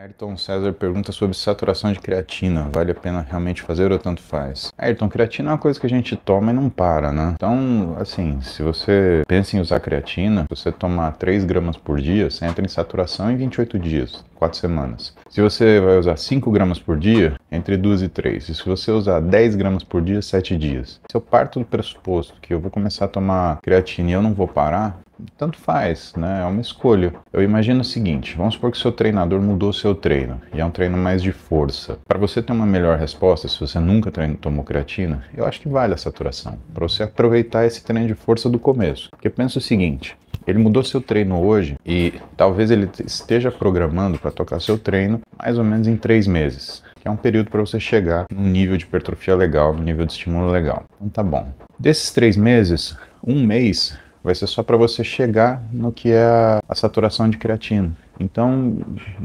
Ayrton César pergunta sobre saturação de creatina. Vale a pena realmente fazer ou tanto faz? Ayrton, creatina é uma coisa que a gente toma e não para, né? Então, assim, se você pensa em usar creatina, você tomar 3 gramas por dia, você entra em saturação em 28 dias, 4 semanas. Se você vai usar 5 gramas por dia, entre 2 e 3. E se você usar 10 gramas por dia, 7 dias. Se eu parto do pressuposto que eu vou começar a tomar creatina e eu não vou parar, tanto faz, né? É uma escolha. Eu imagino o seguinte: vamos supor que seu treinador mudou seu treino e é um treino mais de força. Para você ter uma melhor resposta, se você nunca tomou creatina, eu acho que vale a saturação. Para você aproveitar esse treino de força do começo. Porque pensa o seguinte: ele mudou seu treino hoje e talvez ele esteja programando para tocar seu treino mais ou menos em três meses, que é um período para você chegar num nível de hipertrofia legal, num nível de estímulo legal. Então tá bom. Desses três meses, um mês Vai ser só para você chegar no que é a, a saturação de creatina. Então,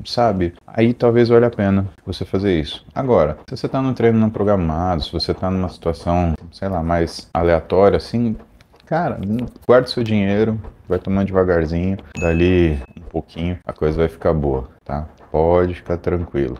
sabe, aí talvez valha a pena você fazer isso. Agora, se você está num treino não programado, se você está numa situação, sei lá, mais aleatória, assim, cara, guarda seu dinheiro, vai tomando devagarzinho, dali um pouquinho, a coisa vai ficar boa, tá? Pode ficar tranquilo.